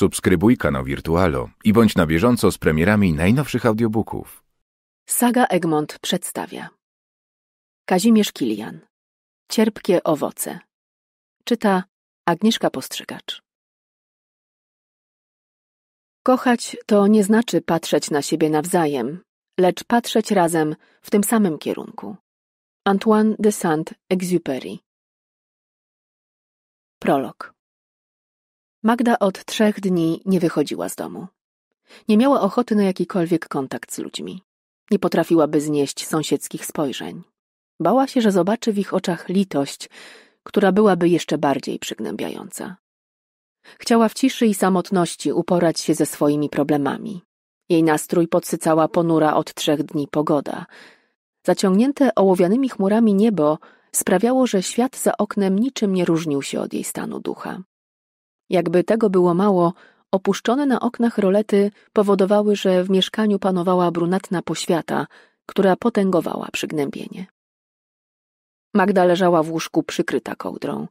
Subskrybuj kanał Wirtualo i bądź na bieżąco z premierami najnowszych audiobooków. Saga Egmont przedstawia Kazimierz Kilian Cierpkie owoce Czyta Agnieszka Postrzygacz Kochać to nie znaczy patrzeć na siebie nawzajem, lecz patrzeć razem w tym samym kierunku. Antoine de Saint-Exupéry Prolog Magda od trzech dni nie wychodziła z domu. Nie miała ochoty na jakikolwiek kontakt z ludźmi. Nie potrafiłaby znieść sąsiedzkich spojrzeń. Bała się, że zobaczy w ich oczach litość, która byłaby jeszcze bardziej przygnębiająca. Chciała w ciszy i samotności uporać się ze swoimi problemami. Jej nastrój podsycała ponura od trzech dni pogoda. Zaciągnięte ołowianymi chmurami niebo sprawiało, że świat za oknem niczym nie różnił się od jej stanu ducha. Jakby tego było mało, opuszczone na oknach rolety powodowały, że w mieszkaniu panowała brunatna poświata, która potęgowała przygnębienie. Magda leżała w łóżku przykryta kołdrą.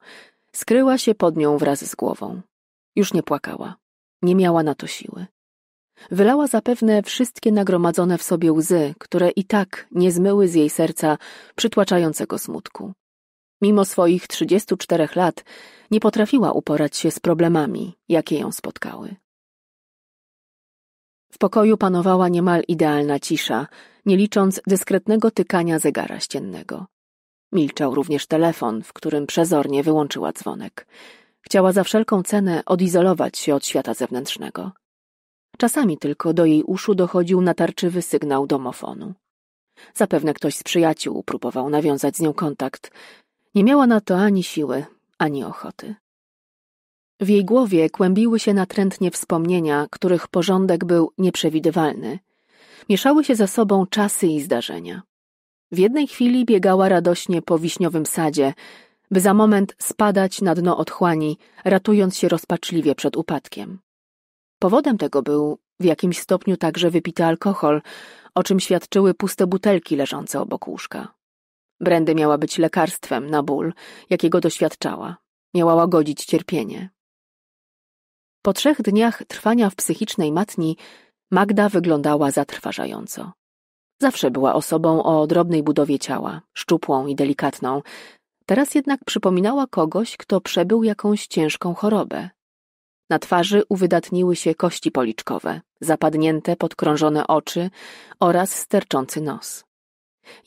Skryła się pod nią wraz z głową. Już nie płakała. Nie miała na to siły. Wylała zapewne wszystkie nagromadzone w sobie łzy, które i tak nie zmyły z jej serca przytłaczającego smutku. Mimo swoich 34 lat nie potrafiła uporać się z problemami, jakie ją spotkały. W pokoju panowała niemal idealna cisza, nie licząc dyskretnego tykania zegara ściennego. Milczał również telefon, w którym przezornie wyłączyła dzwonek. Chciała za wszelką cenę odizolować się od świata zewnętrznego. Czasami tylko do jej uszu dochodził natarczywy sygnał domofonu. Zapewne ktoś z przyjaciół próbował nawiązać z nią kontakt, nie miała na to ani siły, ani ochoty. W jej głowie kłębiły się natrętnie wspomnienia, których porządek był nieprzewidywalny. Mieszały się ze sobą czasy i zdarzenia. W jednej chwili biegała radośnie po wiśniowym sadzie, by za moment spadać na dno otchłani, ratując się rozpaczliwie przed upadkiem. Powodem tego był w jakimś stopniu także wypity alkohol, o czym świadczyły puste butelki leżące obok łóżka. Brandy miała być lekarstwem na ból, jakiego doświadczała. Miała łagodzić cierpienie. Po trzech dniach trwania w psychicznej matni Magda wyglądała zatrważająco. Zawsze była osobą o drobnej budowie ciała, szczupłą i delikatną. Teraz jednak przypominała kogoś, kto przebył jakąś ciężką chorobę. Na twarzy uwydatniły się kości policzkowe, zapadnięte, podkrążone oczy oraz sterczący nos.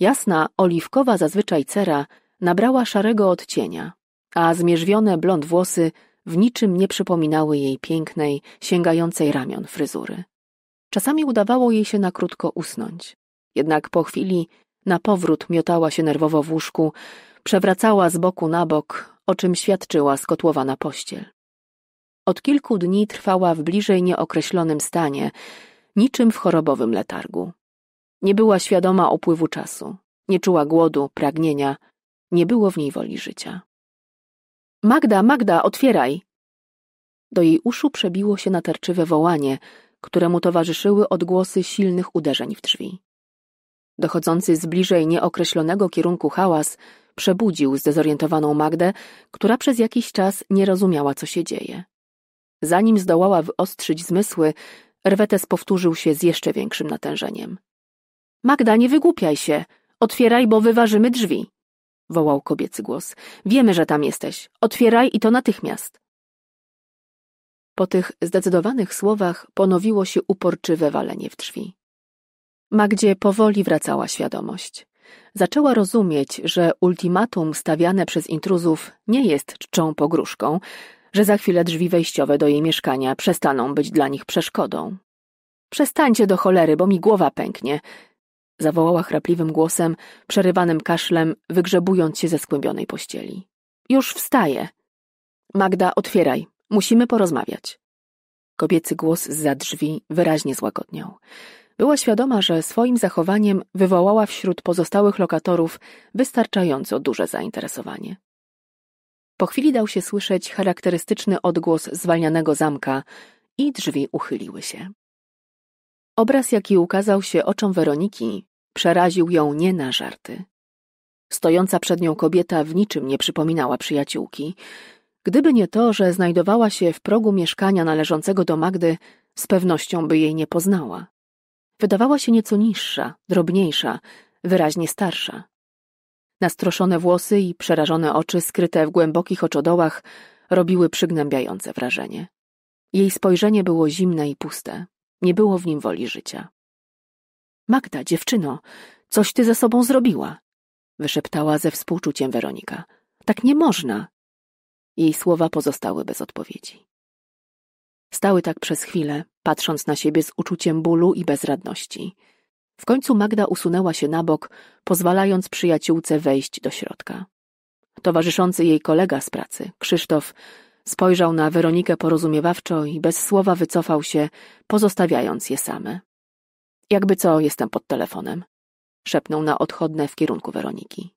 Jasna, oliwkowa zazwyczaj cera nabrała szarego odcienia, a zmierzwione blond włosy w niczym nie przypominały jej pięknej, sięgającej ramion fryzury. Czasami udawało jej się na krótko usnąć. Jednak po chwili na powrót miotała się nerwowo w łóżku, przewracała z boku na bok, o czym świadczyła skotłowana pościel. Od kilku dni trwała w bliżej nieokreślonym stanie, niczym w chorobowym letargu. Nie była świadoma opływu czasu, nie czuła głodu, pragnienia, nie było w niej woli życia. Magda, Magda, otwieraj! Do jej uszu przebiło się natarczywe wołanie, któremu towarzyszyły odgłosy silnych uderzeń w drzwi. Dochodzący z bliżej nieokreślonego kierunku hałas przebudził zdezorientowaną Magdę, która przez jakiś czas nie rozumiała, co się dzieje. Zanim zdołała wyostrzyć zmysły, Rwetes powtórzył się z jeszcze większym natężeniem. Magda, nie wygłupiaj się. Otwieraj, bo wyważymy drzwi. Wołał kobiecy głos. Wiemy, że tam jesteś. Otwieraj i to natychmiast. Po tych zdecydowanych słowach ponowiło się uporczywe walenie w drzwi. Magdzie powoli wracała świadomość. Zaczęła rozumieć, że ultimatum stawiane przez intruzów nie jest czczą pogróżką, że za chwilę drzwi wejściowe do jej mieszkania przestaną być dla nich przeszkodą. Przestańcie do cholery, bo mi głowa pęknie, zawołała chrapliwym głosem, przerywanym kaszlem, wygrzebując się ze skłębionej pościeli. Już wstaję. Magda, otwieraj. Musimy porozmawiać. Kobiecy głos za drzwi wyraźnie złagodniał. Była świadoma, że swoim zachowaniem wywołała wśród pozostałych lokatorów wystarczająco duże zainteresowanie. Po chwili dał się słyszeć charakterystyczny odgłos zwalnianego zamka i drzwi uchyliły się. Obraz, jaki ukazał się oczom Weroniki, Przeraził ją nie na żarty. Stojąca przed nią kobieta w niczym nie przypominała przyjaciółki, gdyby nie to, że znajdowała się w progu mieszkania należącego do Magdy, z pewnością by jej nie poznała. Wydawała się nieco niższa, drobniejsza, wyraźnie starsza. Nastroszone włosy i przerażone oczy skryte w głębokich oczodołach robiły przygnębiające wrażenie. Jej spojrzenie było zimne i puste. Nie było w nim woli życia. Magda, dziewczyno, coś ty ze sobą zrobiła, wyszeptała ze współczuciem Weronika. Tak nie można. Jej słowa pozostały bez odpowiedzi. Stały tak przez chwilę, patrząc na siebie z uczuciem bólu i bezradności. W końcu Magda usunęła się na bok, pozwalając przyjaciółce wejść do środka. Towarzyszący jej kolega z pracy, Krzysztof, spojrzał na Weronikę porozumiewawczo i bez słowa wycofał się, pozostawiając je same. Jakby co, jestem pod telefonem. Szepnął na odchodne w kierunku Weroniki.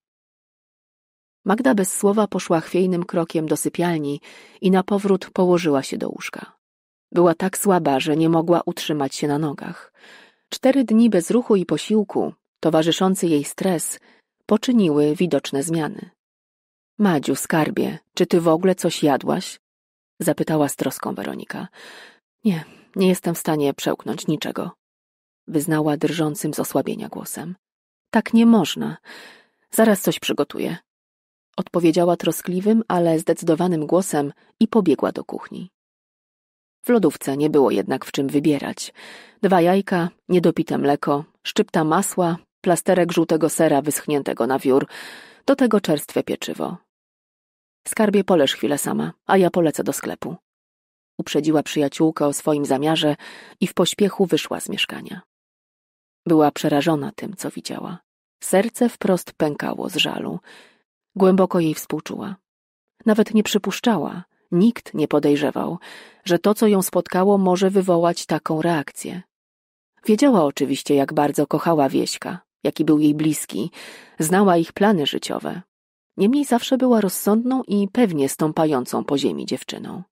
Magda bez słowa poszła chwiejnym krokiem do sypialni i na powrót położyła się do łóżka. Była tak słaba, że nie mogła utrzymać się na nogach. Cztery dni bez ruchu i posiłku, towarzyszący jej stres, poczyniły widoczne zmiany. Madziu, skarbie, czy ty w ogóle coś jadłaś? Zapytała z troską Weronika. Nie, nie jestem w stanie przełknąć niczego wyznała drżącym z osłabienia głosem. Tak nie można. Zaraz coś przygotuję. Odpowiedziała troskliwym, ale zdecydowanym głosem i pobiegła do kuchni. W lodówce nie było jednak w czym wybierać. Dwa jajka, niedopite mleko, szczypta masła, plasterek żółtego sera wyschniętego na wiór, do tego czerstwe pieczywo. Skarbie, poleż chwilę sama, a ja polecę do sklepu. Uprzedziła przyjaciółkę o swoim zamiarze i w pośpiechu wyszła z mieszkania. Była przerażona tym, co widziała. Serce wprost pękało z żalu. Głęboko jej współczuła. Nawet nie przypuszczała, nikt nie podejrzewał, że to, co ją spotkało, może wywołać taką reakcję. Wiedziała oczywiście, jak bardzo kochała Wieśka, jaki był jej bliski, znała ich plany życiowe. Niemniej zawsze była rozsądną i pewnie stąpającą po ziemi dziewczyną.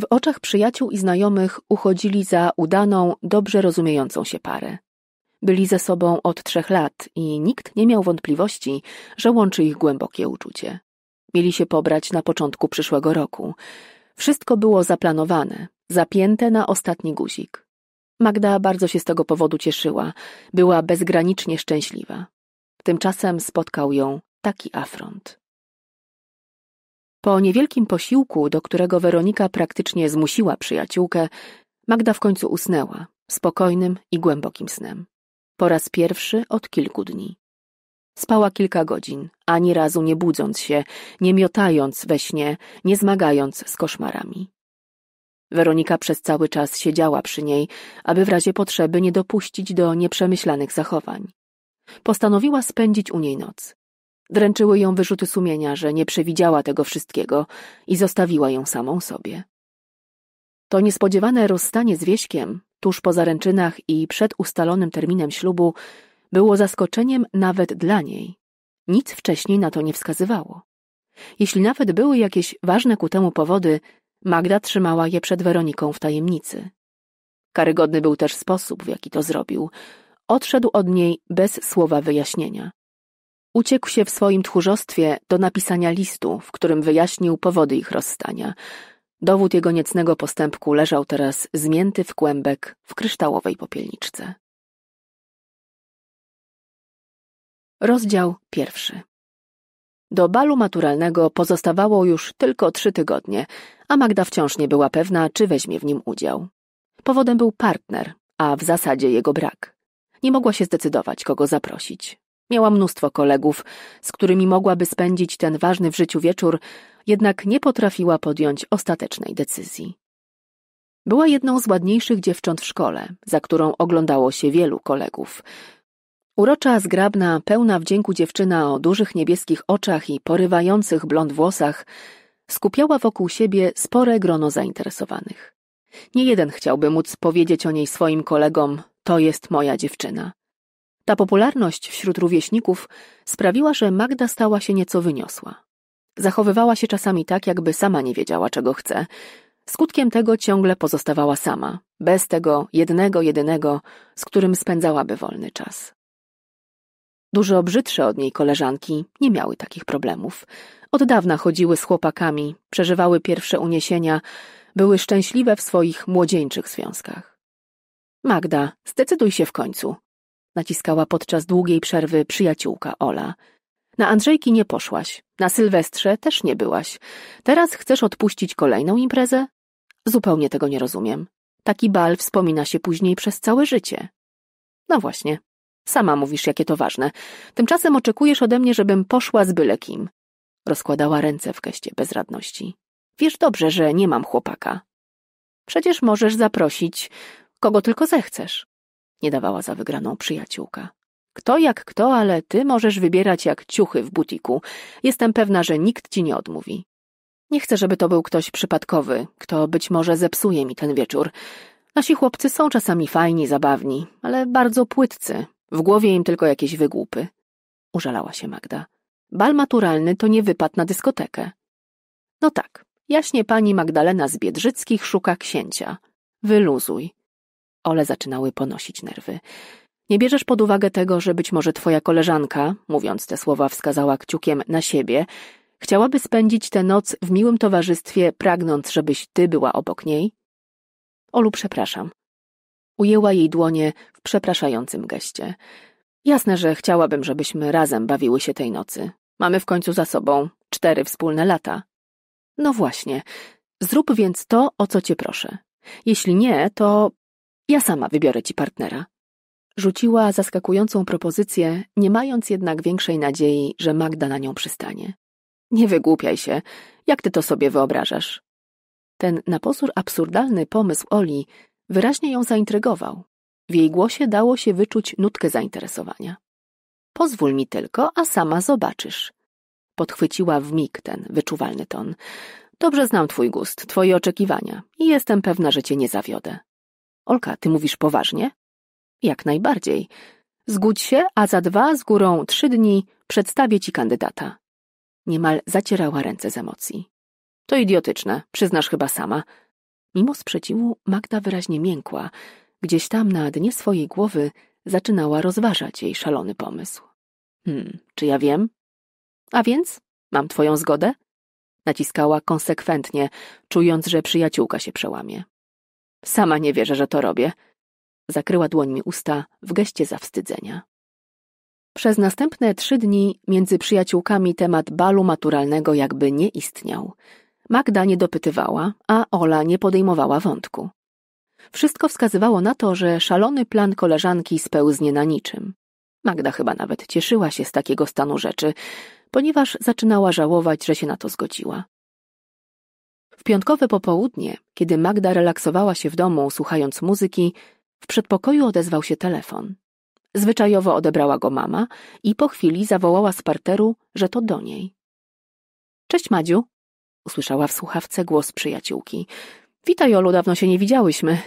W oczach przyjaciół i znajomych uchodzili za udaną, dobrze rozumiejącą się parę, byli ze sobą od trzech lat i nikt nie miał wątpliwości, że łączy ich głębokie uczucie. Mieli się pobrać na początku przyszłego roku. Wszystko było zaplanowane, zapięte na ostatni guzik. Magda bardzo się z tego powodu cieszyła, była bezgranicznie szczęśliwa. Tymczasem spotkał ją taki afront. Po niewielkim posiłku, do którego Weronika praktycznie zmusiła przyjaciółkę, Magda w końcu usnęła, spokojnym i głębokim snem. Po raz pierwszy od kilku dni. Spała kilka godzin, ani razu nie budząc się, nie miotając we śnie, nie zmagając z koszmarami. Weronika przez cały czas siedziała przy niej, aby w razie potrzeby nie dopuścić do nieprzemyślanych zachowań. Postanowiła spędzić u niej noc. Dręczyły ją wyrzuty sumienia, że nie przewidziała tego wszystkiego i zostawiła ją samą sobie. To niespodziewane rozstanie z Wieśkiem, tuż po zaręczynach i przed ustalonym terminem ślubu, było zaskoczeniem nawet dla niej. Nic wcześniej na to nie wskazywało. Jeśli nawet były jakieś ważne ku temu powody, Magda trzymała je przed Weroniką w tajemnicy. Karygodny był też sposób, w jaki to zrobił. Odszedł od niej bez słowa wyjaśnienia. Uciekł się w swoim tchórzostwie do napisania listu, w którym wyjaśnił powody ich rozstania – Dowód jego niecnego postępku leżał teraz zmięty w kłębek w kryształowej popielniczce. Rozdział pierwszy. Do balu maturalnego pozostawało już tylko trzy tygodnie, a Magda wciąż nie była pewna, czy weźmie w nim udział. Powodem był partner, a w zasadzie jego brak. Nie mogła się zdecydować, kogo zaprosić. Miała mnóstwo kolegów, z którymi mogłaby spędzić ten ważny w życiu wieczór, jednak nie potrafiła podjąć ostatecznej decyzji. Była jedną z ładniejszych dziewcząt w szkole, za którą oglądało się wielu kolegów. Urocza, zgrabna, pełna wdzięku dziewczyna o dużych niebieskich oczach i porywających blond włosach skupiała wokół siebie spore grono zainteresowanych. Nie jeden chciałby móc powiedzieć o niej swoim kolegom: To jest moja dziewczyna. Ta popularność wśród rówieśników sprawiła, że Magda stała się nieco wyniosła. Zachowywała się czasami tak, jakby sama nie wiedziała, czego chce. Skutkiem tego ciągle pozostawała sama, bez tego jednego, jedynego, z którym spędzałaby wolny czas. Dużo brzydsze od niej koleżanki nie miały takich problemów. Od dawna chodziły z chłopakami, przeżywały pierwsze uniesienia, były szczęśliwe w swoich młodzieńczych związkach. Magda, zdecyduj się w końcu, naciskała podczas długiej przerwy przyjaciółka Ola. Na Andrzejki nie poszłaś, na Sylwestrze też nie byłaś. Teraz chcesz odpuścić kolejną imprezę? Zupełnie tego nie rozumiem. Taki bal wspomina się później przez całe życie. No właśnie. Sama mówisz, jakie to ważne. Tymczasem oczekujesz ode mnie, żebym poszła z byle kim. Rozkładała ręce w geście bezradności. Wiesz dobrze, że nie mam chłopaka. Przecież możesz zaprosić, kogo tylko zechcesz nie dawała za wygraną przyjaciółka. Kto jak kto, ale ty możesz wybierać jak ciuchy w butiku. Jestem pewna, że nikt ci nie odmówi. Nie chcę, żeby to był ktoś przypadkowy, kto być może zepsuje mi ten wieczór. Nasi chłopcy są czasami fajni, zabawni, ale bardzo płytcy. W głowie im tylko jakieś wygłupy. Użalała się Magda. Bal maturalny to nie wypad na dyskotekę. No tak, jaśnie pani Magdalena z Biedrzyckich szuka księcia. Wyluzuj. Ole zaczynały ponosić nerwy. Nie bierzesz pod uwagę tego, że być może twoja koleżanka, mówiąc te słowa, wskazała kciukiem na siebie, chciałaby spędzić tę noc w miłym towarzystwie, pragnąc, żebyś ty była obok niej? Olu, przepraszam. Ujęła jej dłonie w przepraszającym geście. Jasne, że chciałabym, żebyśmy razem bawiły się tej nocy. Mamy w końcu za sobą cztery wspólne lata. No właśnie. Zrób więc to, o co cię proszę. Jeśli nie, to ja sama wybiorę ci partnera. Rzuciła zaskakującą propozycję, nie mając jednak większej nadziei, że Magda na nią przystanie. Nie wygłupiaj się, jak ty to sobie wyobrażasz? Ten na pozór absurdalny pomysł Oli wyraźnie ją zaintrygował. W jej głosie dało się wyczuć nutkę zainteresowania. Pozwól mi tylko, a sama zobaczysz. Podchwyciła w mig ten wyczuwalny ton. Dobrze znam twój gust, twoje oczekiwania i jestem pewna, że cię nie zawiodę. Olka, ty mówisz poważnie? Jak najbardziej. Zgódź się, a za dwa, z górą trzy dni, przedstawię ci kandydata. Niemal zacierała ręce z emocji. To idiotyczne, przyznasz chyba sama. Mimo sprzeciwu Magda wyraźnie miękła. Gdzieś tam na dnie swojej głowy zaczynała rozważać jej szalony pomysł. Hmm, czy ja wiem? A więc? Mam twoją zgodę? Naciskała konsekwentnie, czując, że przyjaciółka się przełamie. Sama nie wierzę, że to robię. Zakryła dłońmi usta w geście zawstydzenia. Przez następne trzy dni między przyjaciółkami temat balu maturalnego jakby nie istniał. Magda nie dopytywała, a Ola nie podejmowała wątku. Wszystko wskazywało na to, że szalony plan koleżanki spełznie na niczym. Magda chyba nawet cieszyła się z takiego stanu rzeczy, ponieważ zaczynała żałować, że się na to zgodziła. W piątkowe popołudnie, kiedy Magda relaksowała się w domu, słuchając muzyki, w przedpokoju odezwał się telefon. Zwyczajowo odebrała go mama i po chwili zawołała z parteru, że to do niej. Cześć, Madziu, usłyszała w słuchawce głos przyjaciółki. Witaj, Jolu, dawno się nie widziałyśmy.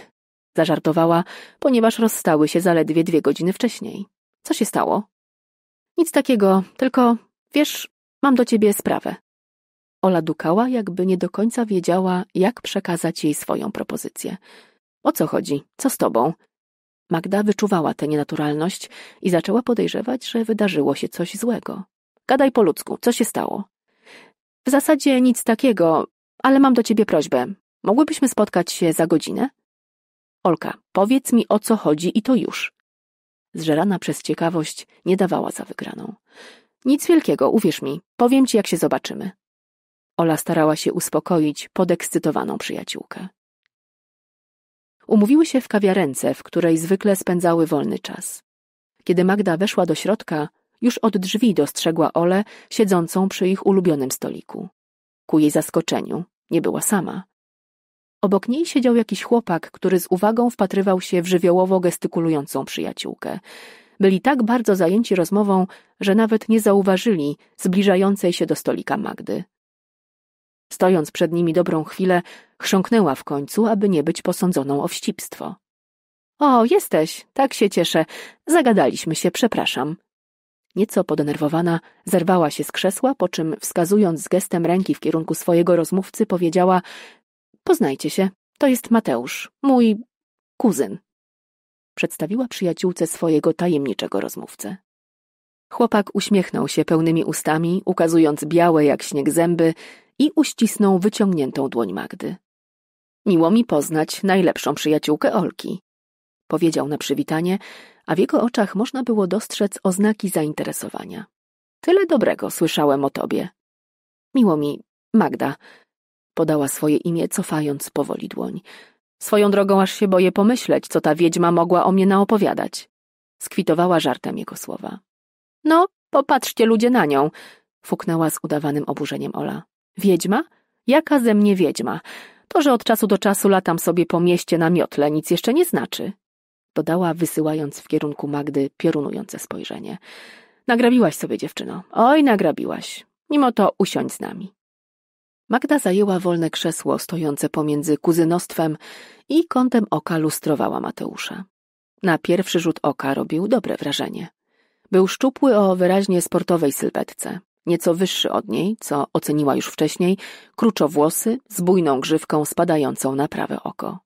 Zażartowała, ponieważ rozstały się zaledwie dwie godziny wcześniej. Co się stało? Nic takiego, tylko wiesz, mam do ciebie sprawę. Ola dukała, jakby nie do końca wiedziała, jak przekazać jej swoją propozycję. O co chodzi? Co z tobą? Magda wyczuwała tę nienaturalność i zaczęła podejrzewać, że wydarzyło się coś złego. Gadaj po ludzku, co się stało? W zasadzie nic takiego, ale mam do ciebie prośbę. Mogłybyśmy spotkać się za godzinę? Olka, powiedz mi o co chodzi i to już. Zżerana przez ciekawość, nie dawała za wygraną. Nic wielkiego, uwierz mi, powiem ci, jak się zobaczymy. Ola starała się uspokoić podekscytowaną przyjaciółkę. Umówiły się w kawiarence, w której zwykle spędzały wolny czas. Kiedy Magda weszła do środka, już od drzwi dostrzegła Ole siedzącą przy ich ulubionym stoliku. Ku jej zaskoczeniu nie była sama. Obok niej siedział jakiś chłopak, który z uwagą wpatrywał się w żywiołowo gestykulującą przyjaciółkę. Byli tak bardzo zajęci rozmową, że nawet nie zauważyli zbliżającej się do stolika Magdy. Stojąc przed nimi dobrą chwilę, chrząknęła w końcu, aby nie być posądzoną o wścibstwo. O, jesteś, tak się cieszę. Zagadaliśmy się, przepraszam. Nieco podenerwowana, zerwała się z krzesła, po czym, wskazując gestem ręki w kierunku swojego rozmówcy, powiedziała: Poznajcie się, to jest Mateusz, mój kuzyn. Przedstawiła przyjaciółce swojego tajemniczego rozmówcę. Chłopak uśmiechnął się pełnymi ustami, ukazując białe jak śnieg zęby i uścisnął wyciągniętą dłoń Magdy. Miło mi poznać najlepszą przyjaciółkę Olki, powiedział na przywitanie, a w jego oczach można było dostrzec oznaki zainteresowania. Tyle dobrego słyszałem o tobie. Miło mi, Magda, podała swoje imię, cofając powoli dłoń. Swoją drogą aż się boję pomyśleć, co ta wiedźma mogła o mnie naopowiadać. Skwitowała żartem jego słowa. No, popatrzcie ludzie na nią, fuknęła z udawanym oburzeniem Ola. Wiedźma? Jaka ze mnie wiedźma? To, że od czasu do czasu latam sobie po mieście na miotle, nic jeszcze nie znaczy. Dodała, wysyłając w kierunku Magdy piorunujące spojrzenie. Nagrabiłaś sobie, dziewczyno. Oj, nagrabiłaś. Mimo to usiądź z nami. Magda zajęła wolne krzesło stojące pomiędzy kuzynostwem i kątem oka lustrowała Mateusza. Na pierwszy rzut oka robił dobre wrażenie. Był szczupły o wyraźnie sportowej sylwetce, nieco wyższy od niej, co oceniła już wcześniej, kruczowłosy z bujną grzywką spadającą na prawe oko.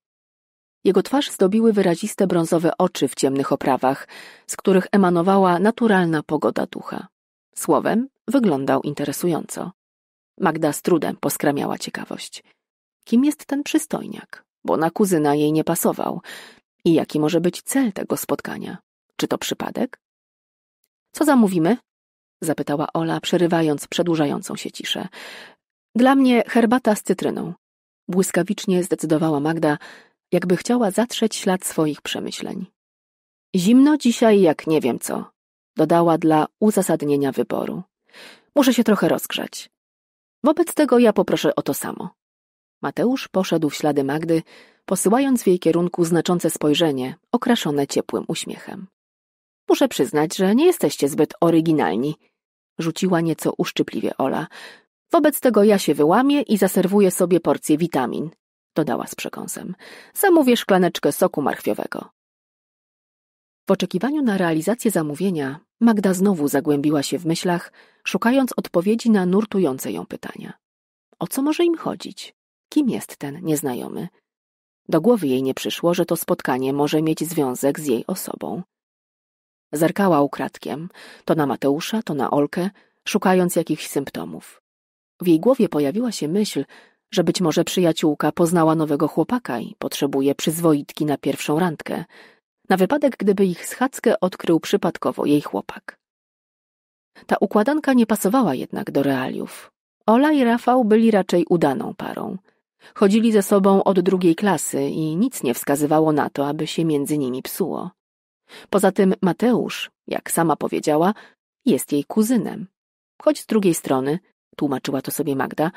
Jego twarz zdobiły wyraziste brązowe oczy w ciemnych oprawach, z których emanowała naturalna pogoda ducha. Słowem, wyglądał interesująco. Magda z trudem poskramiała ciekawość. Kim jest ten przystojniak? Bo na kuzyna jej nie pasował. I jaki może być cel tego spotkania? Czy to przypadek? Co zamówimy? zapytała Ola, przerywając przedłużającą się ciszę. Dla mnie herbata z cytryną. Błyskawicznie zdecydowała Magda, jakby chciała zatrzeć ślad swoich przemyśleń. Zimno dzisiaj jak nie wiem co, dodała dla uzasadnienia wyboru. Muszę się trochę rozgrzać. Wobec tego ja poproszę o to samo. Mateusz poszedł w ślady Magdy, posyłając w jej kierunku znaczące spojrzenie, okraszone ciepłym uśmiechem. Muszę przyznać, że nie jesteście zbyt oryginalni, rzuciła nieco uszczypliwie Ola. Wobec tego ja się wyłamię i zaserwuję sobie porcję witamin, dodała z przekąsem. Zamówię szklaneczkę soku marchwiowego. W oczekiwaniu na realizację zamówienia Magda znowu zagłębiła się w myślach, szukając odpowiedzi na nurtujące ją pytania. O co może im chodzić? Kim jest ten nieznajomy? Do głowy jej nie przyszło, że to spotkanie może mieć związek z jej osobą. Zerkała ukradkiem, to na Mateusza, to na Olkę, szukając jakichś symptomów. W jej głowie pojawiła się myśl, że być może przyjaciółka poznała nowego chłopaka i potrzebuje przyzwoitki na pierwszą randkę, na wypadek gdyby ich schadzkę odkrył przypadkowo jej chłopak. Ta układanka nie pasowała jednak do realiów. Ola i Rafał byli raczej udaną parą. Chodzili ze sobą od drugiej klasy i nic nie wskazywało na to, aby się między nimi psuło. Poza tym Mateusz, jak sama powiedziała, jest jej kuzynem. Choć z drugiej strony, tłumaczyła to sobie Magda,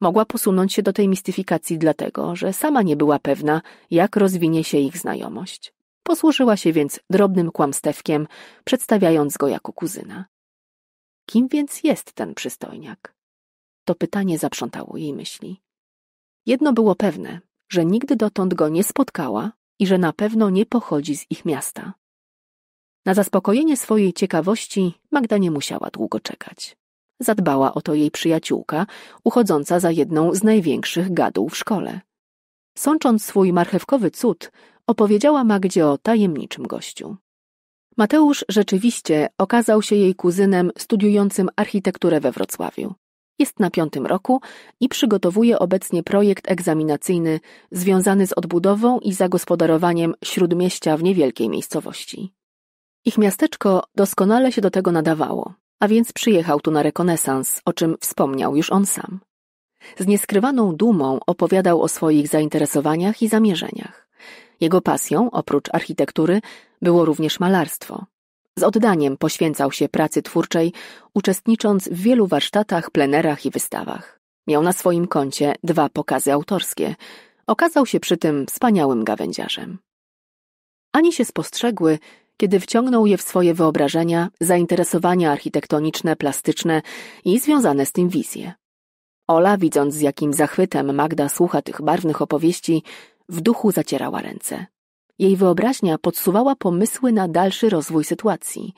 mogła posunąć się do tej mistyfikacji dlatego, że sama nie była pewna, jak rozwinie się ich znajomość. Posłużyła się więc drobnym kłamstewkiem, przedstawiając go jako kuzyna. Kim więc jest ten przystojniak? To pytanie zaprzątało jej myśli. Jedno było pewne, że nigdy dotąd go nie spotkała i że na pewno nie pochodzi z ich miasta. Na zaspokojenie swojej ciekawości Magda nie musiała długo czekać. Zadbała o to jej przyjaciółka, uchodząca za jedną z największych gadów w szkole. Sącząc swój marchewkowy cud, opowiedziała Magdzie o tajemniczym gościu. Mateusz rzeczywiście okazał się jej kuzynem studiującym architekturę we Wrocławiu. Jest na piątym roku i przygotowuje obecnie projekt egzaminacyjny związany z odbudową i zagospodarowaniem śródmieścia w niewielkiej miejscowości. Ich miasteczko doskonale się do tego nadawało, a więc przyjechał tu na rekonesans, o czym wspomniał już on sam. Z nieskrywaną dumą opowiadał o swoich zainteresowaniach i zamierzeniach. Jego pasją, oprócz architektury, było również malarstwo. Z oddaniem poświęcał się pracy twórczej, uczestnicząc w wielu warsztatach, plenerach i wystawach. Miał na swoim koncie dwa pokazy autorskie. Okazał się przy tym wspaniałym gawędziarzem. Ani się spostrzegły, kiedy wciągnął je w swoje wyobrażenia, zainteresowania architektoniczne, plastyczne i związane z tym wizje. Ola, widząc z jakim zachwytem Magda słucha tych barwnych opowieści, w duchu zacierała ręce. Jej wyobraźnia podsuwała pomysły na dalszy rozwój sytuacji.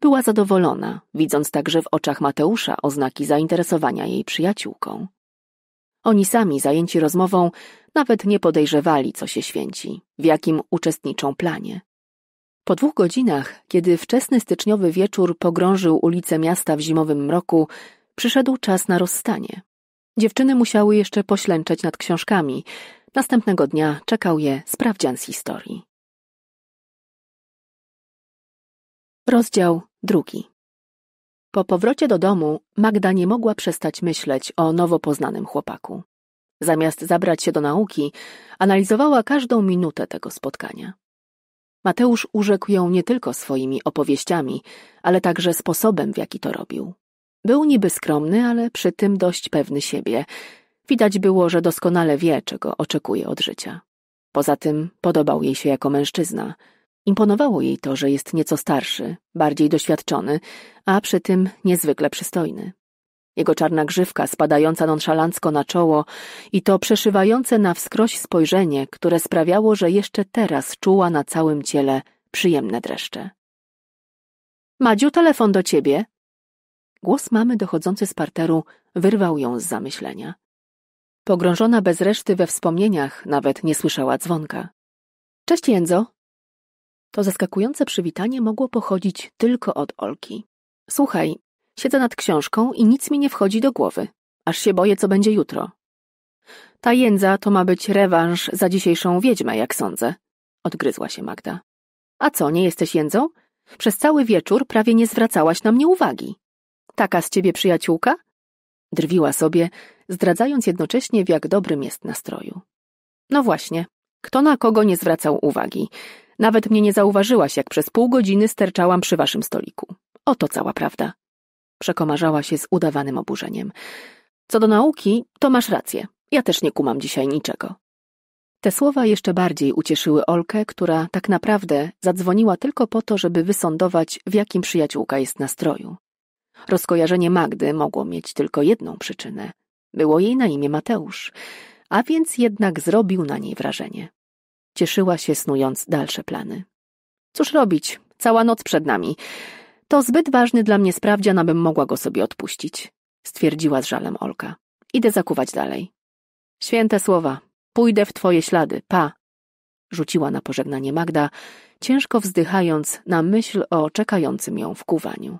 Była zadowolona, widząc także w oczach Mateusza oznaki zainteresowania jej przyjaciółką. Oni sami, zajęci rozmową, nawet nie podejrzewali, co się święci, w jakim uczestniczą planie. Po dwóch godzinach, kiedy wczesny styczniowy wieczór pogrążył ulice miasta w zimowym mroku, przyszedł czas na rozstanie. Dziewczyny musiały jeszcze poślęczeć nad książkami. Następnego dnia czekał je sprawdzian z historii. Rozdział drugi. Po powrocie do domu Magda nie mogła przestać myśleć o nowo poznanym chłopaku. Zamiast zabrać się do nauki, analizowała każdą minutę tego spotkania. Mateusz urzekł ją nie tylko swoimi opowieściami, ale także sposobem, w jaki to robił. Był niby skromny, ale przy tym dość pewny siebie. Widać było, że doskonale wie, czego oczekuje od życia. Poza tym podobał jej się jako mężczyzna. Imponowało jej to, że jest nieco starszy, bardziej doświadczony, a przy tym niezwykle przystojny jego czarna grzywka spadająca nonszalancko na czoło i to przeszywające na wskroś spojrzenie, które sprawiało, że jeszcze teraz czuła na całym ciele przyjemne dreszcze. Madziu, telefon do ciebie. Głos mamy dochodzący z parteru wyrwał ją z zamyślenia. Pogrążona bez reszty we wspomnieniach, nawet nie słyszała dzwonka. Cześć, Jędzo. To zaskakujące przywitanie mogło pochodzić tylko od Olki. Słuchaj, Siedzę nad książką i nic mi nie wchodzi do głowy. Aż się boję, co będzie jutro. Ta jędza to ma być rewanż za dzisiejszą wiedźmę, jak sądzę. Odgryzła się Magda. A co, nie jesteś jędzą? Przez cały wieczór prawie nie zwracałaś na mnie uwagi. Taka z ciebie przyjaciółka? Drwiła sobie, zdradzając jednocześnie, w jak dobrym jest nastroju. No właśnie, kto na kogo nie zwracał uwagi. Nawet mnie nie zauważyłaś, jak przez pół godziny sterczałam przy waszym stoliku. Oto cała prawda przekomarzała się z udawanym oburzeniem. Co do nauki, to masz rację. Ja też nie kumam dzisiaj niczego. Te słowa jeszcze bardziej ucieszyły Olkę, która tak naprawdę zadzwoniła tylko po to, żeby wysądować, w jakim przyjaciółka jest nastroju. Rozkojarzenie Magdy mogło mieć tylko jedną przyczynę. Było jej na imię Mateusz, a więc jednak zrobił na niej wrażenie. Cieszyła się snując dalsze plany. Cóż robić? Cała noc przed nami. To zbyt ważny dla mnie sprawdzian, abym mogła go sobie odpuścić, stwierdziła z żalem Olka. Idę zakuwać dalej. Święte słowa. Pójdę w twoje ślady, pa. Rzuciła na pożegnanie Magda, ciężko wzdychając na myśl o czekającym ją wkuwaniu.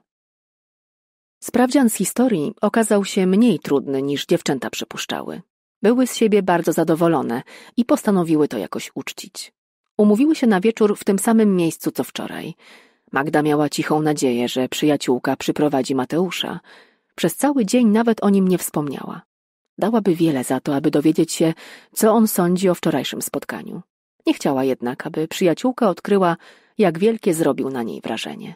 Sprawdzian z historii okazał się mniej trudny niż dziewczęta przypuszczały. Były z siebie bardzo zadowolone i postanowiły to jakoś uczcić. Umówiły się na wieczór w tym samym miejscu co wczoraj. Magda miała cichą nadzieję, że przyjaciółka przyprowadzi Mateusza. Przez cały dzień nawet o nim nie wspomniała. Dałaby wiele za to, aby dowiedzieć się, co on sądzi o wczorajszym spotkaniu. Nie chciała jednak, aby przyjaciółka odkryła, jak wielkie zrobił na niej wrażenie.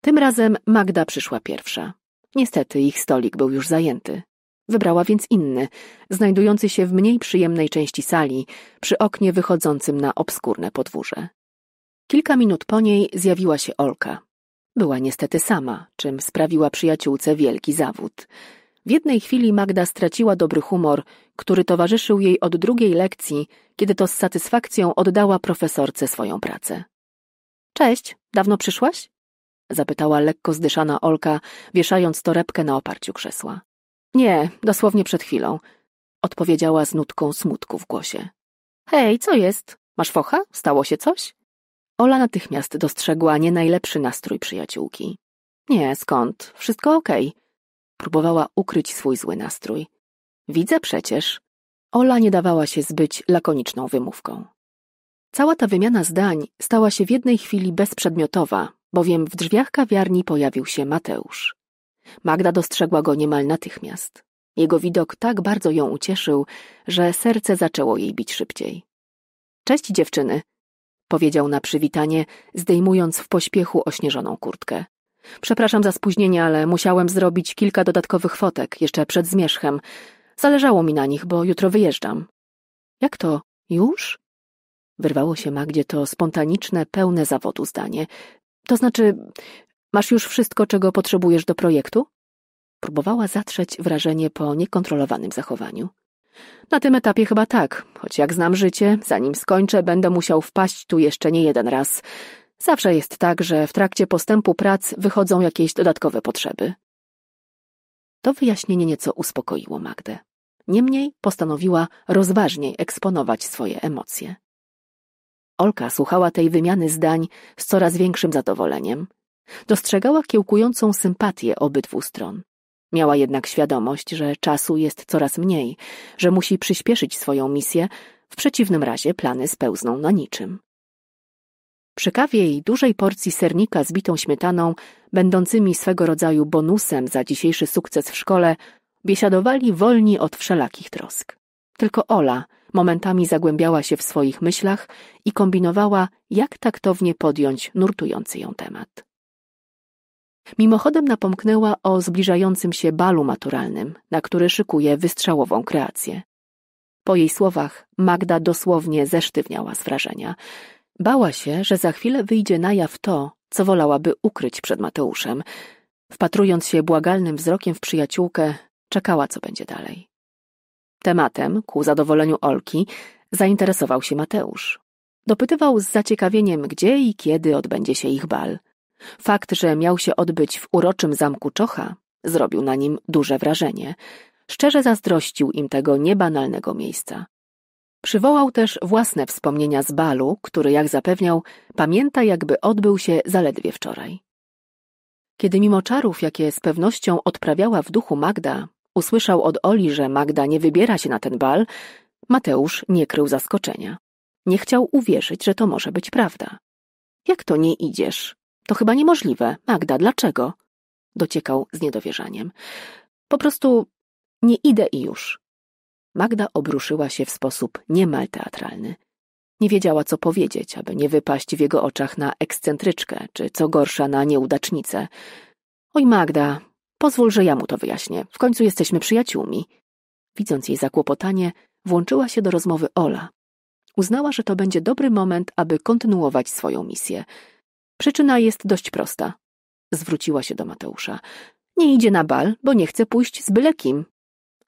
Tym razem Magda przyszła pierwsza. Niestety ich stolik był już zajęty. Wybrała więc inny, znajdujący się w mniej przyjemnej części sali, przy oknie wychodzącym na obskurne podwórze. Kilka minut po niej zjawiła się Olka. Była niestety sama, czym sprawiła przyjaciółce wielki zawód. W jednej chwili Magda straciła dobry humor, który towarzyszył jej od drugiej lekcji, kiedy to z satysfakcją oddała profesorce swoją pracę. Cześć, dawno przyszłaś? zapytała lekko zdyszana Olka, wieszając torebkę na oparciu krzesła. Nie, dosłownie przed chwilą, odpowiedziała z nutką smutku w głosie. Hej, co jest? Masz focha? Stało się coś? Ola natychmiast dostrzegła nie najlepszy nastrój przyjaciółki. Nie, skąd? Wszystko okej. Okay. Próbowała ukryć swój zły nastrój. Widzę przecież. Ola nie dawała się zbyć lakoniczną wymówką. Cała ta wymiana zdań stała się w jednej chwili bezprzedmiotowa, bowiem w drzwiach kawiarni pojawił się Mateusz. Magda dostrzegła go niemal natychmiast. Jego widok tak bardzo ją ucieszył, że serce zaczęło jej bić szybciej. Cześć dziewczyny, powiedział na przywitanie, zdejmując w pośpiechu ośnieżoną kurtkę. Przepraszam za spóźnienie, ale musiałem zrobić kilka dodatkowych fotek jeszcze przed zmierzchem. Zależało mi na nich, bo jutro wyjeżdżam. Jak to? Już? Wyrwało się Magdzie to spontaniczne, pełne zawodu zdanie. To znaczy, masz już wszystko, czego potrzebujesz do projektu? Próbowała zatrzeć wrażenie po niekontrolowanym zachowaniu. Na tym etapie chyba tak, choć jak znam życie, zanim skończę, będę musiał wpaść tu jeszcze nie jeden raz. Zawsze jest tak, że w trakcie postępu prac wychodzą jakieś dodatkowe potrzeby. To wyjaśnienie nieco uspokoiło Magdę. Niemniej postanowiła rozważniej eksponować swoje emocje. Olka słuchała tej wymiany zdań z coraz większym zadowoleniem. Dostrzegała kiełkującą sympatię obydwu stron. Miała jednak świadomość, że czasu jest coraz mniej, że musi przyspieszyć swoją misję, w przeciwnym razie plany spełzną na niczym. Przy kawie i dużej porcji sernika z bitą śmietaną, będącymi swego rodzaju bonusem za dzisiejszy sukces w szkole, biesiadowali wolni od wszelakich trosk. Tylko Ola momentami zagłębiała się w swoich myślach i kombinowała, jak taktownie podjąć nurtujący ją temat. Mimochodem napomknęła o zbliżającym się balu maturalnym, na który szykuje wystrzałową kreację. Po jej słowach Magda dosłownie zesztywniała z wrażenia. Bała się, że za chwilę wyjdzie na jaw to, co wolałaby ukryć przed Mateuszem. Wpatrując się błagalnym wzrokiem w przyjaciółkę, czekała, co będzie dalej. Tematem, ku zadowoleniu Olki, zainteresował się Mateusz. Dopytywał z zaciekawieniem, gdzie i kiedy odbędzie się ich bal. Fakt, że miał się odbyć w uroczym zamku Czocha, zrobił na nim duże wrażenie. Szczerze zazdrościł im tego niebanalnego miejsca. Przywołał też własne wspomnienia z balu, który, jak zapewniał, pamięta jakby odbył się zaledwie wczoraj. Kiedy mimo czarów, jakie z pewnością odprawiała w duchu Magda, usłyszał od Oli, że Magda nie wybiera się na ten bal, Mateusz nie krył zaskoczenia. Nie chciał uwierzyć, że to może być prawda. Jak to nie idziesz? To chyba niemożliwe. Magda, dlaczego? Dociekał z niedowierzaniem. Po prostu nie idę i już. Magda obruszyła się w sposób niemal teatralny. Nie wiedziała, co powiedzieć, aby nie wypaść w jego oczach na ekscentryczkę, czy co gorsza na nieudacznicę. Oj, Magda, pozwól, że ja mu to wyjaśnię. W końcu jesteśmy przyjaciółmi. Widząc jej zakłopotanie, włączyła się do rozmowy Ola. Uznała, że to będzie dobry moment, aby kontynuować swoją misję. Przyczyna jest dość prosta. Zwróciła się do Mateusza. Nie idzie na bal, bo nie chce pójść z byle kim.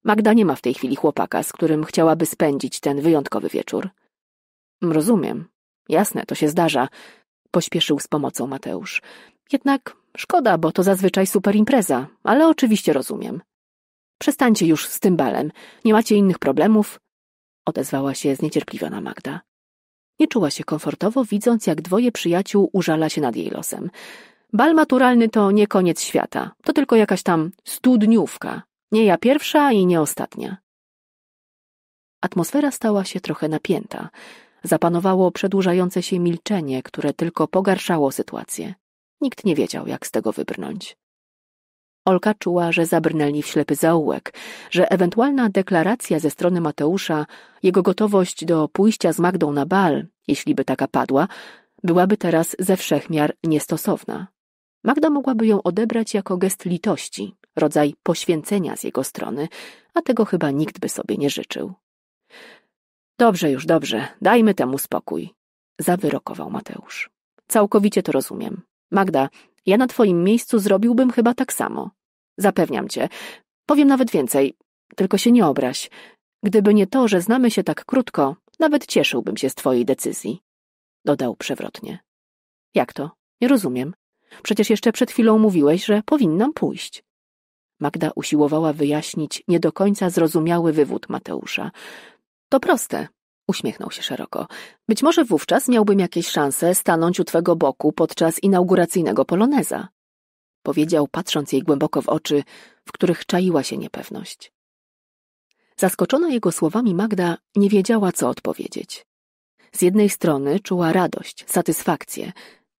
Magda nie ma w tej chwili chłopaka, z którym chciałaby spędzić ten wyjątkowy wieczór. Rozumiem. Jasne, to się zdarza. Pośpieszył z pomocą Mateusz. Jednak szkoda, bo to zazwyczaj super impreza, ale oczywiście rozumiem. Przestańcie już z tym balem. Nie macie innych problemów? Odezwała się zniecierpliwiona Magda. Nie czuła się komfortowo, widząc, jak dwoje przyjaciół użala się nad jej losem. Bal maturalny to nie koniec świata, to tylko jakaś tam studniówka. Nie ja pierwsza i nie ostatnia. Atmosfera stała się trochę napięta. Zapanowało przedłużające się milczenie, które tylko pogarszało sytuację. Nikt nie wiedział, jak z tego wybrnąć. Olka czuła, że zabrnęli w ślepy zaułek, że ewentualna deklaracja ze strony Mateusza, jego gotowość do pójścia z Magdą na bal, jeśli by taka padła, byłaby teraz ze wszechmiar niestosowna. Magda mogłaby ją odebrać jako gest litości, rodzaj poświęcenia z jego strony, a tego chyba nikt by sobie nie życzył. Dobrze już, dobrze, dajmy temu spokój, zawyrokował Mateusz. Całkowicie to rozumiem. Magda, ja na twoim miejscu zrobiłbym chyba tak samo. Zapewniam cię. Powiem nawet więcej, tylko się nie obraź. Gdyby nie to, że znamy się tak krótko, nawet cieszyłbym się z twojej decyzji. Dodał przewrotnie. Jak to? Nie rozumiem. Przecież jeszcze przed chwilą mówiłeś, że powinnam pójść. Magda usiłowała wyjaśnić nie do końca zrozumiały wywód Mateusza. To proste. Uśmiechnął się szeroko. Być może wówczas miałbym jakieś szanse stanąć u twego boku podczas inauguracyjnego poloneza. Powiedział, patrząc jej głęboko w oczy, w których czaiła się niepewność. Zaskoczona jego słowami Magda nie wiedziała, co odpowiedzieć. Z jednej strony czuła radość, satysfakcję,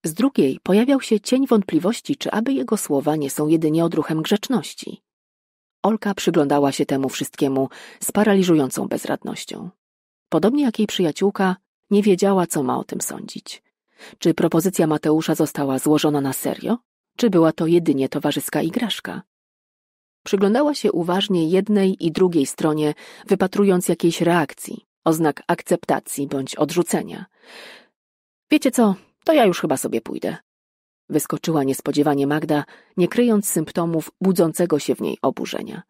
z drugiej pojawiał się cień wątpliwości, czy aby jego słowa nie są jedynie odruchem grzeczności. Olka przyglądała się temu wszystkiemu z paraliżującą bezradnością podobnie jak jej przyjaciółka, nie wiedziała, co ma o tym sądzić. Czy propozycja Mateusza została złożona na serio, czy była to jedynie towarzyska igraszka? Przyglądała się uważnie jednej i drugiej stronie, wypatrując jakiejś reakcji, oznak akceptacji bądź odrzucenia. Wiecie co, to ja już chyba sobie pójdę. Wyskoczyła niespodziewanie Magda, nie kryjąc symptomów budzącego się w niej oburzenia.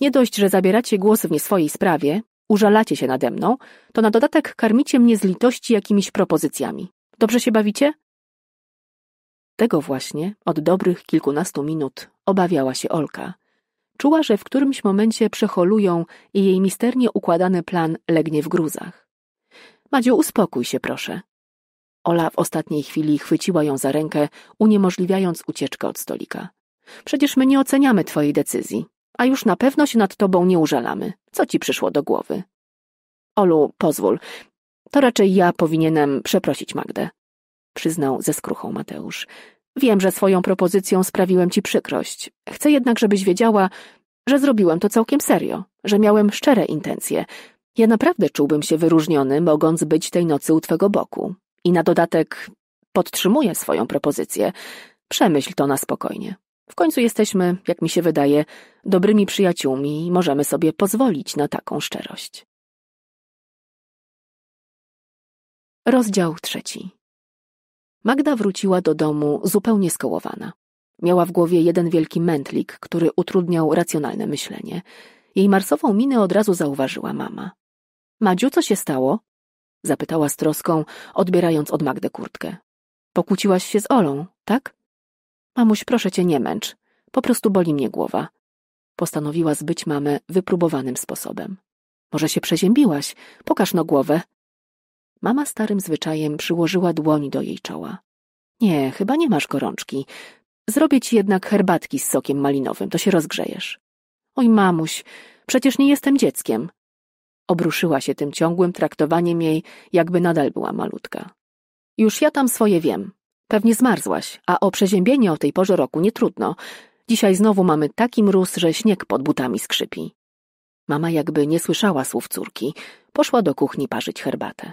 Nie dość, że zabieracie głos w nieswojej sprawie, użalacie się nade mną, to na dodatek karmicie mnie z litości jakimiś propozycjami. Dobrze się bawicie? Tego właśnie od dobrych kilkunastu minut obawiała się Olka. Czuła, że w którymś momencie przeholują i jej misternie układany plan legnie w gruzach. Madziu, uspokój się, proszę. Ola w ostatniej chwili chwyciła ją za rękę, uniemożliwiając ucieczkę od stolika. Przecież my nie oceniamy twojej decyzji a już na pewno się nad tobą nie użalamy. Co ci przyszło do głowy? Olu, pozwól. To raczej ja powinienem przeprosić Magdę, przyznał ze skruchą Mateusz. Wiem, że swoją propozycją sprawiłem ci przykrość. Chcę jednak, żebyś wiedziała, że zrobiłem to całkiem serio, że miałem szczere intencje. Ja naprawdę czułbym się wyróżniony, mogąc być tej nocy u twego boku. I na dodatek podtrzymuję swoją propozycję. Przemyśl to na spokojnie. W końcu jesteśmy, jak mi się wydaje, dobrymi przyjaciółmi i możemy sobie pozwolić na taką szczerość. Rozdział trzeci. Magda wróciła do domu zupełnie skołowana. Miała w głowie jeden wielki mętlik, który utrudniał racjonalne myślenie. Jej marsową minę od razu zauważyła mama. Madziu, co się stało? zapytała z troską, odbierając od Magdy kurtkę. Pokłóciłaś się z Olą, tak? Mamuś, proszę cię, nie męcz. Po prostu boli mnie głowa. Postanowiła zbyć mamę wypróbowanym sposobem. Może się przeziębiłaś? Pokaż no głowę. Mama starym zwyczajem przyłożyła dłoń do jej czoła. Nie, chyba nie masz gorączki. Zrobię ci jednak herbatki z sokiem malinowym, to się rozgrzejesz. Oj, mamuś, przecież nie jestem dzieckiem. Obruszyła się tym ciągłym traktowaniem jej, jakby nadal była malutka. Już ja tam swoje wiem, Pewnie zmarzłaś, a o przeziębienie o tej porze roku nie trudno. Dzisiaj znowu mamy taki mróz, że śnieg pod butami skrzypi. Mama jakby nie słyszała słów córki. Poszła do kuchni parzyć herbatę.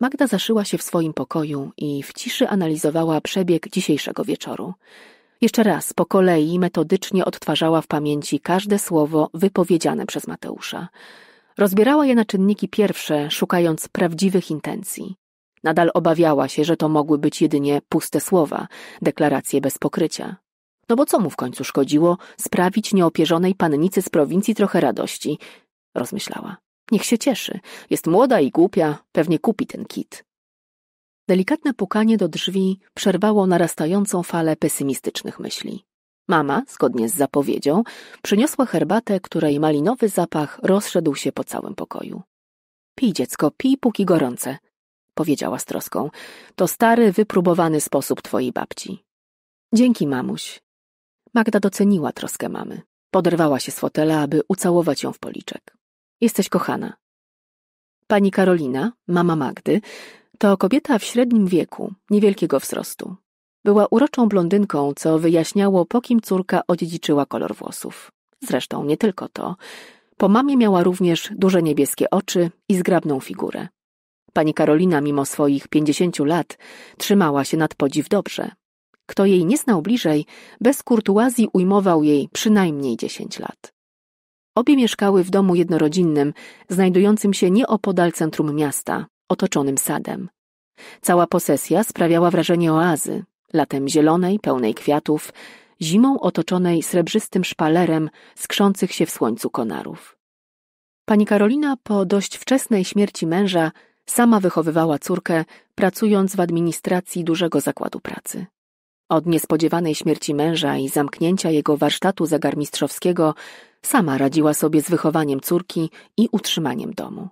Magda zaszyła się w swoim pokoju i w ciszy analizowała przebieg dzisiejszego wieczoru. Jeszcze raz po kolei metodycznie odtwarzała w pamięci każde słowo wypowiedziane przez Mateusza. Rozbierała je na czynniki pierwsze, szukając prawdziwych intencji. Nadal obawiała się, że to mogły być jedynie puste słowa, deklaracje bez pokrycia. No bo co mu w końcu szkodziło sprawić nieopierzonej pannicy z prowincji trochę radości? Rozmyślała. Niech się cieszy. Jest młoda i głupia, pewnie kupi ten kit. Delikatne pukanie do drzwi przerwało narastającą falę pesymistycznych myśli. Mama, zgodnie z zapowiedzią, przyniosła herbatę, której malinowy zapach rozszedł się po całym pokoju. Pij dziecko, pij póki gorące, powiedziała z troską. To stary, wypróbowany sposób twojej babci. Dzięki, mamuś. Magda doceniła troskę mamy. Poderwała się z fotela, aby ucałować ją w policzek. Jesteś kochana. Pani Karolina, mama Magdy, to kobieta w średnim wieku, niewielkiego wzrostu. Była uroczą blondynką, co wyjaśniało, po kim córka odziedziczyła kolor włosów. Zresztą nie tylko to. Po mamie miała również duże niebieskie oczy i zgrabną figurę. Pani Karolina, mimo swoich pięćdziesięciu lat, trzymała się nad podziw dobrze. Kto jej nie znał bliżej, bez kurtuazji ujmował jej przynajmniej dziesięć lat. Obie mieszkały w domu jednorodzinnym, znajdującym się nieopodal centrum miasta, otoczonym sadem. Cała posesja sprawiała wrażenie oazy, latem zielonej, pełnej kwiatów, zimą otoczonej srebrzystym szpalerem skrzących się w słońcu konarów. Pani Karolina po dość wczesnej śmierci męża Sama wychowywała córkę, pracując w administracji dużego zakładu pracy. Od niespodziewanej śmierci męża i zamknięcia jego warsztatu zagarmistrzowskiego sama radziła sobie z wychowaniem córki i utrzymaniem domu.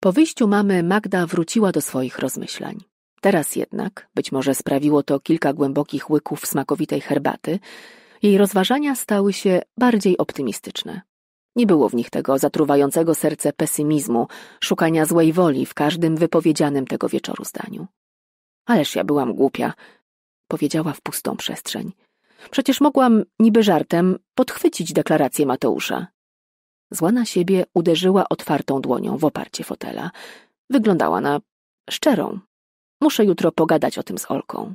Po wyjściu mamy Magda wróciła do swoich rozmyślań. Teraz jednak, być może sprawiło to kilka głębokich łyków smakowitej herbaty, jej rozważania stały się bardziej optymistyczne. Nie było w nich tego zatruwającego serce pesymizmu, szukania złej woli w każdym wypowiedzianym tego wieczoru zdaniu. Ależ ja byłam głupia, powiedziała w pustą przestrzeń. Przecież mogłam, niby żartem, podchwycić deklarację Mateusza. Zła na siebie uderzyła otwartą dłonią w oparcie fotela. Wyglądała na szczerą. Muszę jutro pogadać o tym z Olką.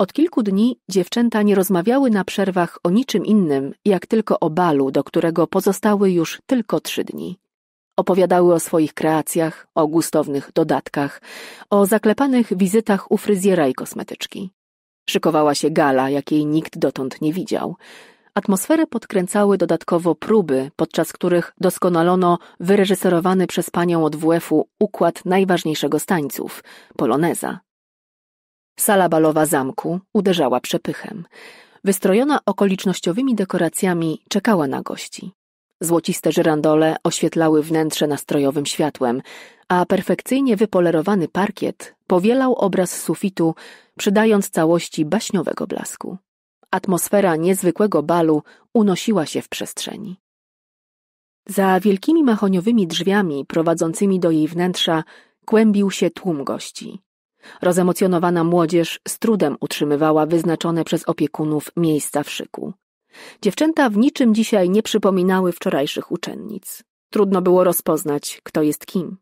Od kilku dni dziewczęta nie rozmawiały na przerwach o niczym innym, jak tylko o balu, do którego pozostały już tylko trzy dni. Opowiadały o swoich kreacjach, o gustownych dodatkach, o zaklepanych wizytach u fryzjera i kosmetyczki. Szykowała się gala, jakiej nikt dotąd nie widział. Atmosferę podkręcały dodatkowo próby, podczas których doskonalono wyreżyserowany przez panią od WF-u układ najważniejszego z tańców – poloneza. Sala balowa zamku uderzała przepychem. Wystrojona okolicznościowymi dekoracjami czekała na gości. Złociste żyrandole oświetlały wnętrze nastrojowym światłem, a perfekcyjnie wypolerowany parkiet powielał obraz sufitu, przydając całości baśniowego blasku. Atmosfera niezwykłego balu unosiła się w przestrzeni. Za wielkimi mahoniowymi drzwiami prowadzącymi do jej wnętrza kłębił się tłum gości. Rozemocjonowana młodzież z trudem utrzymywała wyznaczone przez opiekunów miejsca w szyku. Dziewczęta w niczym dzisiaj nie przypominały wczorajszych uczennic. Trudno było rozpoznać, kto jest kim.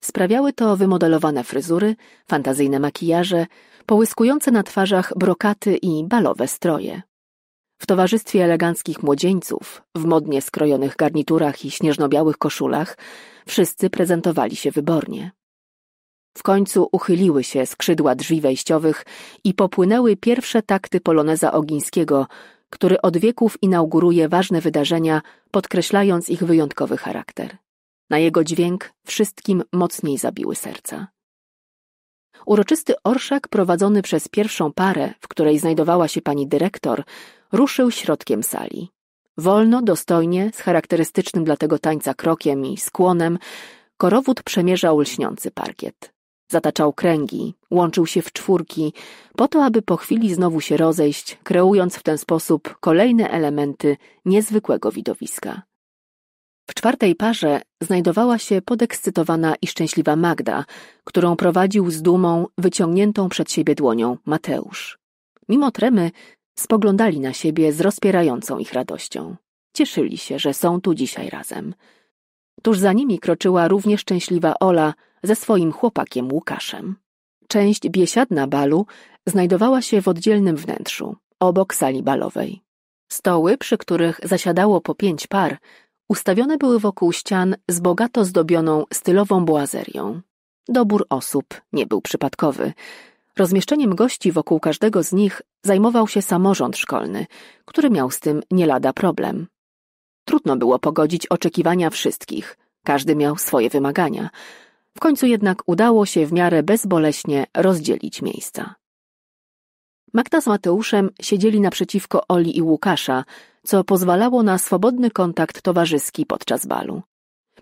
Sprawiały to wymodelowane fryzury, fantazyjne makijaże, połyskujące na twarzach brokaty i balowe stroje. W towarzystwie eleganckich młodzieńców, w modnie skrojonych garniturach i śnieżno-białych koszulach, wszyscy prezentowali się wybornie. W końcu uchyliły się skrzydła drzwi wejściowych i popłynęły pierwsze takty poloneza Ogińskiego, który od wieków inauguruje ważne wydarzenia, podkreślając ich wyjątkowy charakter. Na jego dźwięk wszystkim mocniej zabiły serca. Uroczysty orszak prowadzony przez pierwszą parę, w której znajdowała się pani dyrektor, ruszył środkiem sali. Wolno, dostojnie, z charakterystycznym dla tego tańca krokiem i skłonem, korowód przemierzał lśniący parkiet. Zataczał kręgi, łączył się w czwórki, po to, aby po chwili znowu się rozejść, kreując w ten sposób kolejne elementy niezwykłego widowiska. W czwartej parze znajdowała się podekscytowana i szczęśliwa Magda, którą prowadził z dumą wyciągniętą przed siebie dłonią Mateusz. Mimo tremy spoglądali na siebie z rozpierającą ich radością. Cieszyli się, że są tu dzisiaj razem. Tuż za nimi kroczyła równie szczęśliwa Ola, ze swoim chłopakiem Łukaszem. Część biesiadna balu znajdowała się w oddzielnym wnętrzu, obok sali balowej. Stoły, przy których zasiadało po pięć par, ustawione były wokół ścian z bogato zdobioną stylową boazerią. Dobór osób nie był przypadkowy. Rozmieszczeniem gości wokół każdego z nich zajmował się samorząd szkolny, który miał z tym nie lada problem. Trudno było pogodzić oczekiwania wszystkich, każdy miał swoje wymagania – w końcu jednak udało się w miarę bezboleśnie rozdzielić miejsca. Magda z Mateuszem siedzieli naprzeciwko Oli i Łukasza, co pozwalało na swobodny kontakt towarzyski podczas balu.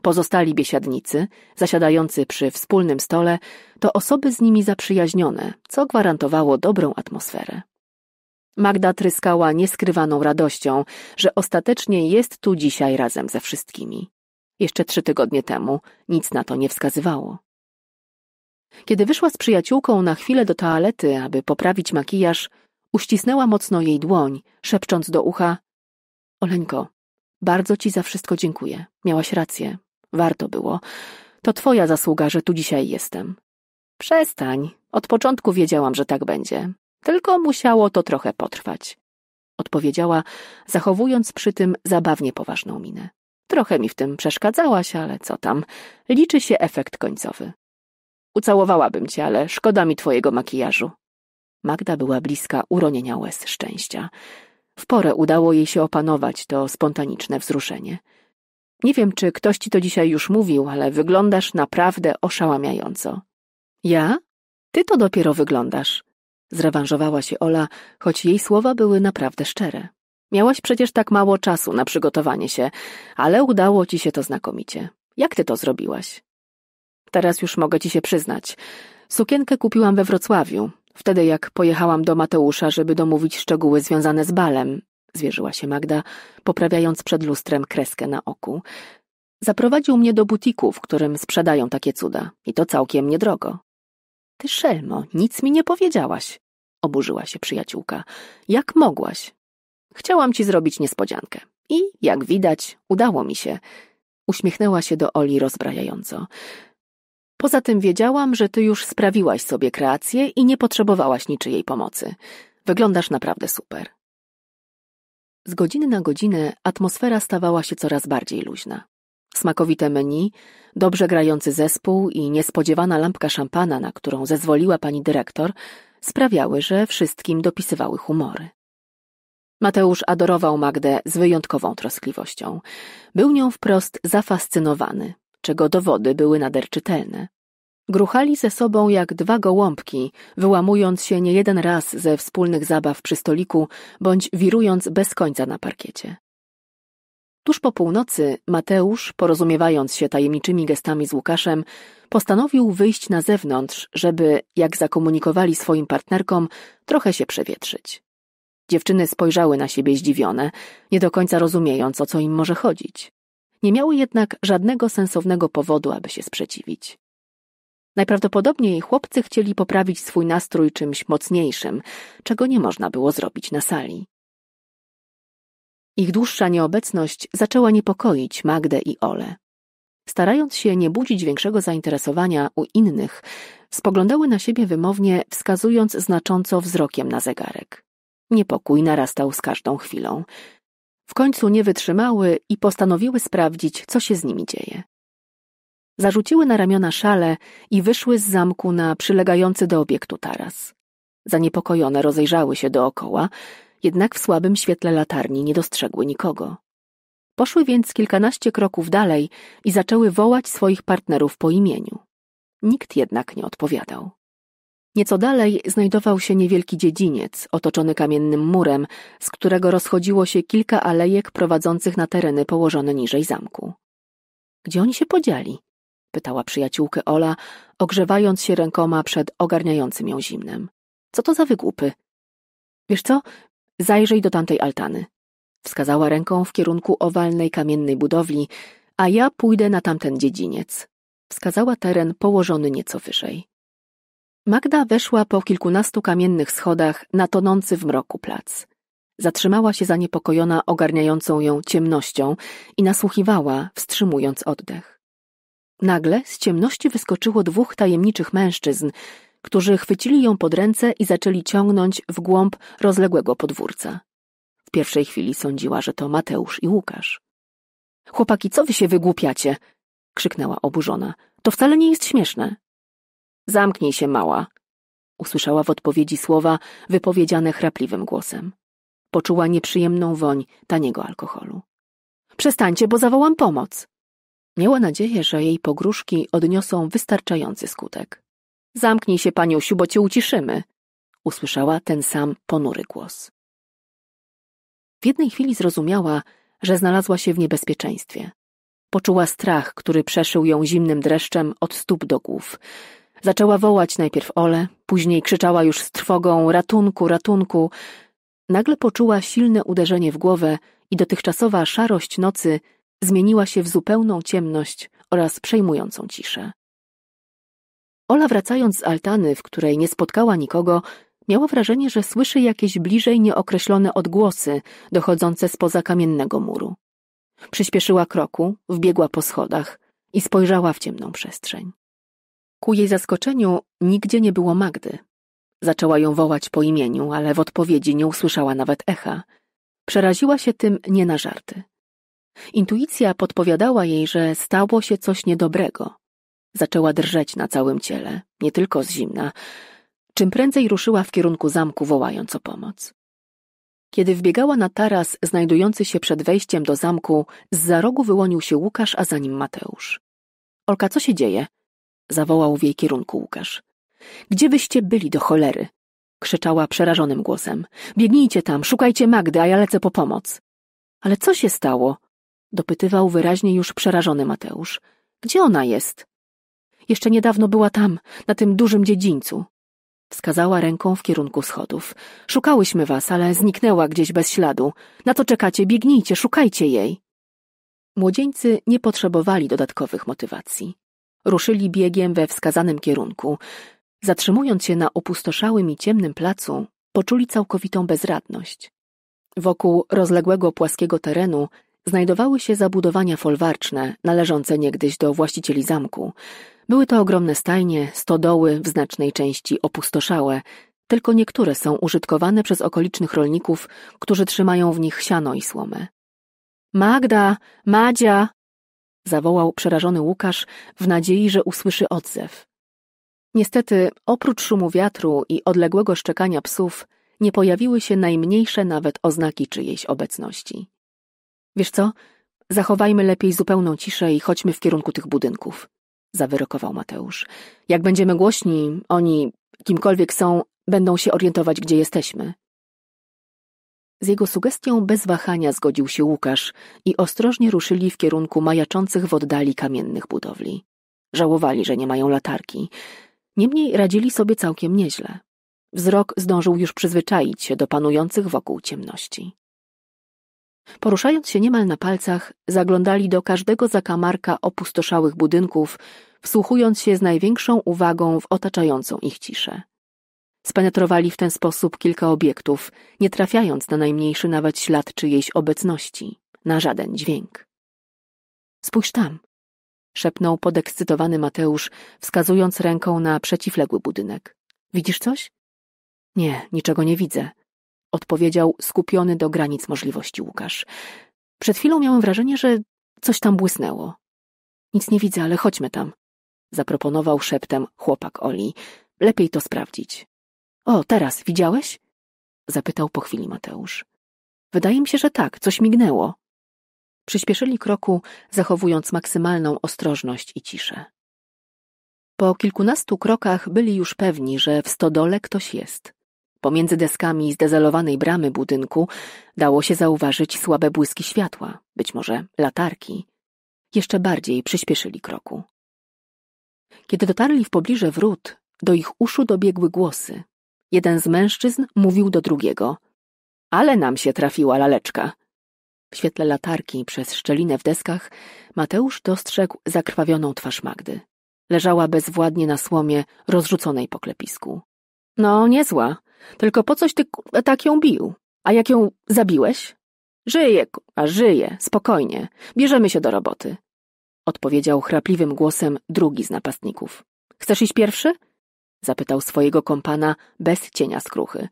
Pozostali biesiadnicy, zasiadający przy wspólnym stole, to osoby z nimi zaprzyjaźnione, co gwarantowało dobrą atmosferę. Magda tryskała nieskrywaną radością, że ostatecznie jest tu dzisiaj razem ze wszystkimi. Jeszcze trzy tygodnie temu nic na to nie wskazywało. Kiedy wyszła z przyjaciółką na chwilę do toalety, aby poprawić makijaż, uścisnęła mocno jej dłoń, szepcząc do ucha: Oleńko, bardzo ci za wszystko dziękuję. Miałaś rację. Warto było. To twoja zasługa, że tu dzisiaj jestem. Przestań. Od początku wiedziałam, że tak będzie. Tylko musiało to trochę potrwać. Odpowiedziała, zachowując przy tym zabawnie poważną minę. Trochę mi w tym przeszkadzałaś, ale co tam. Liczy się efekt końcowy. Ucałowałabym cię, ale szkoda mi twojego makijażu. Magda była bliska uronienia łez szczęścia. W porę udało jej się opanować to spontaniczne wzruszenie. Nie wiem, czy ktoś ci to dzisiaj już mówił, ale wyglądasz naprawdę oszałamiająco. Ja? Ty to dopiero wyglądasz. Zrewanżowała się Ola, choć jej słowa były naprawdę szczere. Miałaś przecież tak mało czasu na przygotowanie się, ale udało ci się to znakomicie. Jak ty to zrobiłaś? Teraz już mogę ci się przyznać. Sukienkę kupiłam we Wrocławiu, wtedy jak pojechałam do Mateusza, żeby domówić szczegóły związane z balem, zwierzyła się Magda, poprawiając przed lustrem kreskę na oku. Zaprowadził mnie do butiku, w którym sprzedają takie cuda, i to całkiem niedrogo. Ty szelmo, nic mi nie powiedziałaś, oburzyła się przyjaciółka. Jak mogłaś? Chciałam ci zrobić niespodziankę. I, jak widać, udało mi się. Uśmiechnęła się do Oli rozbrajająco. Poza tym wiedziałam, że ty już sprawiłaś sobie kreację i nie potrzebowałaś niczyjej pomocy. Wyglądasz naprawdę super. Z godziny na godzinę atmosfera stawała się coraz bardziej luźna. Smakowite menu, dobrze grający zespół i niespodziewana lampka szampana, na którą zezwoliła pani dyrektor, sprawiały, że wszystkim dopisywały humory. Mateusz adorował Magdę z wyjątkową troskliwością. Był nią wprost zafascynowany, czego dowody były nader czytelne. Gruchali ze sobą jak dwa gołąbki, wyłamując się nie jeden raz ze wspólnych zabaw przy stoliku, bądź wirując bez końca na parkiecie. Tuż po północy Mateusz, porozumiewając się tajemniczymi gestami z Łukaszem, postanowił wyjść na zewnątrz, żeby, jak zakomunikowali swoim partnerkom, trochę się przewietrzyć. Dziewczyny spojrzały na siebie zdziwione, nie do końca rozumiejąc, o co im może chodzić. Nie miały jednak żadnego sensownego powodu, aby się sprzeciwić. Najprawdopodobniej chłopcy chcieli poprawić swój nastrój czymś mocniejszym, czego nie można było zrobić na sali. Ich dłuższa nieobecność zaczęła niepokoić Magdę i Ole. Starając się nie budzić większego zainteresowania u innych, spoglądały na siebie wymownie, wskazując znacząco wzrokiem na zegarek. Niepokój narastał z każdą chwilą. W końcu nie wytrzymały i postanowiły sprawdzić, co się z nimi dzieje. Zarzuciły na ramiona szale i wyszły z zamku na przylegający do obiektu taras. Zaniepokojone rozejrzały się dookoła, jednak w słabym świetle latarni nie dostrzegły nikogo. Poszły więc kilkanaście kroków dalej i zaczęły wołać swoich partnerów po imieniu. Nikt jednak nie odpowiadał. Nieco dalej znajdował się niewielki dziedziniec, otoczony kamiennym murem, z którego rozchodziło się kilka alejek prowadzących na tereny położone niżej zamku. Gdzie oni się podzieli? pytała przyjaciółkę Ola, ogrzewając się rękoma przed ogarniającym ją zimnem. Co to za wygłupy? Wiesz co? Zajrzyj do tamtej altany. Wskazała ręką w kierunku owalnej kamiennej budowli, a ja pójdę na tamten dziedziniec. Wskazała teren położony nieco wyżej. Magda weszła po kilkunastu kamiennych schodach na tonący w mroku plac. Zatrzymała się zaniepokojona ogarniającą ją ciemnością i nasłuchiwała, wstrzymując oddech. Nagle z ciemności wyskoczyło dwóch tajemniczych mężczyzn, którzy chwycili ją pod ręce i zaczęli ciągnąć w głąb rozległego podwórca. W pierwszej chwili sądziła, że to Mateusz i Łukasz. Chłopaki, co wy się wygłupiacie? krzyknęła oburzona. To wcale nie jest śmieszne. Zamknij się, mała. Usłyszała w odpowiedzi słowa wypowiedziane chrapliwym głosem. Poczuła nieprzyjemną woń taniego alkoholu. Przestańcie, bo zawołam pomoc. Miała nadzieję, że jej pogróżki odniosą wystarczający skutek. Zamknij się, paniusiu, bo cię uciszymy. Usłyszała ten sam ponury głos. W jednej chwili zrozumiała, że znalazła się w niebezpieczeństwie. Poczuła strach, który przeszył ją zimnym dreszczem od stóp do głów. Zaczęła wołać najpierw Ole, później krzyczała już z trwogą ratunku, ratunku. Nagle poczuła silne uderzenie w głowę i dotychczasowa szarość nocy zmieniła się w zupełną ciemność oraz przejmującą ciszę. Ola wracając z altany, w której nie spotkała nikogo, miała wrażenie, że słyszy jakieś bliżej nieokreślone odgłosy dochodzące spoza kamiennego muru. Przyspieszyła kroku, wbiegła po schodach i spojrzała w ciemną przestrzeń. Ku jej zaskoczeniu nigdzie nie było Magdy. Zaczęła ją wołać po imieniu, ale w odpowiedzi nie usłyszała nawet echa. Przeraziła się tym nie na żarty. Intuicja podpowiadała jej, że stało się coś niedobrego. Zaczęła drżeć na całym ciele, nie tylko z zimna. Czym prędzej ruszyła w kierunku zamku, wołając o pomoc. Kiedy wbiegała na taras znajdujący się przed wejściem do zamku, z za rogu wyłonił się Łukasz, a za nim Mateusz. Olka, co się dzieje? zawołał w jej kierunku Łukasz. Gdzie wyście byli do cholery? krzyczała przerażonym głosem. Biegnijcie tam, szukajcie Magdy, a ja lecę po pomoc. Ale co się stało? dopytywał wyraźnie już przerażony Mateusz. Gdzie ona jest? Jeszcze niedawno była tam, na tym dużym dziedzińcu. Wskazała ręką w kierunku schodów. Szukałyśmy was, ale zniknęła gdzieś bez śladu. Na co czekacie? Biegnijcie, szukajcie jej. Młodzieńcy nie potrzebowali dodatkowych motywacji. Ruszyli biegiem we wskazanym kierunku. Zatrzymując się na opustoszałym i ciemnym placu, poczuli całkowitą bezradność. Wokół rozległego płaskiego terenu znajdowały się zabudowania folwarczne, należące niegdyś do właścicieli zamku. Były to ogromne stajnie, stodoły, w znacznej części opustoszałe, tylko niektóre są użytkowane przez okolicznych rolników, którzy trzymają w nich siano i słomę. Magda, Madzia, zawołał przerażony Łukasz w nadziei, że usłyszy odzew. Niestety, oprócz szumu wiatru i odległego szczekania psów, nie pojawiły się najmniejsze nawet oznaki czyjejś obecności. Wiesz co? Zachowajmy lepiej zupełną ciszę i chodźmy w kierunku tych budynków, zawyrokował Mateusz. Jak będziemy głośni, oni, kimkolwiek są, będą się orientować, gdzie jesteśmy. Z jego sugestią bez wahania zgodził się Łukasz i ostrożnie ruszyli w kierunku majaczących w oddali kamiennych budowli. Żałowali, że nie mają latarki. Niemniej radzili sobie całkiem nieźle. Wzrok zdążył już przyzwyczaić się do panujących wokół ciemności. Poruszając się niemal na palcach, zaglądali do każdego zakamarka opustoszałych budynków, wsłuchując się z największą uwagą w otaczającą ich ciszę. Spenetrowali w ten sposób kilka obiektów, nie trafiając na najmniejszy nawet ślad czyjejś obecności, na żaden dźwięk. Spójrz tam, szepnął podekscytowany Mateusz, wskazując ręką na przeciwległy budynek. Widzisz coś? Nie, niczego nie widzę, odpowiedział skupiony do granic możliwości Łukasz. Przed chwilą miałem wrażenie, że coś tam błysnęło. Nic nie widzę, ale chodźmy tam, zaproponował szeptem chłopak Oli. Lepiej to sprawdzić. O, teraz, widziałeś? Zapytał po chwili Mateusz. Wydaje mi się, że tak, coś mignęło. Przyspieszyli kroku, zachowując maksymalną ostrożność i ciszę. Po kilkunastu krokach byli już pewni, że w stodole ktoś jest. Pomiędzy deskami zdezelowanej bramy budynku dało się zauważyć słabe błyski światła, być może latarki. Jeszcze bardziej przyspieszyli kroku. Kiedy dotarli w pobliże wrót, do ich uszu dobiegły głosy, Jeden z mężczyzn mówił do drugiego. Ale nam się trafiła laleczka. W świetle latarki przez szczelinę w deskach Mateusz dostrzegł zakrwawioną twarz Magdy. Leżała bezwładnie na słomie rozrzuconej po klepisku. No, niezła. Tylko po coś ty tak ją bił? A jak ją zabiłeś? Żyje, a żyje, spokojnie. Bierzemy się do roboty. Odpowiedział chrapliwym głosem drugi z napastników. Chcesz iść pierwszy? Zapytał swojego kompana bez cienia skruchy.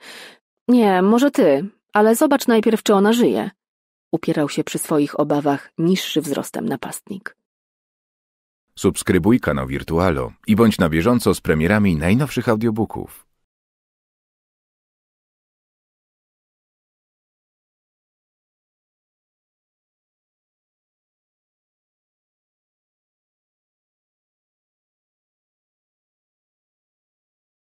Nie, może ty, ale zobacz najpierw, czy ona żyje. Upierał się przy swoich obawach niższy wzrostem napastnik. Subskrybuj kanał Wirtualo i bądź na bieżąco z premierami najnowszych audiobooków.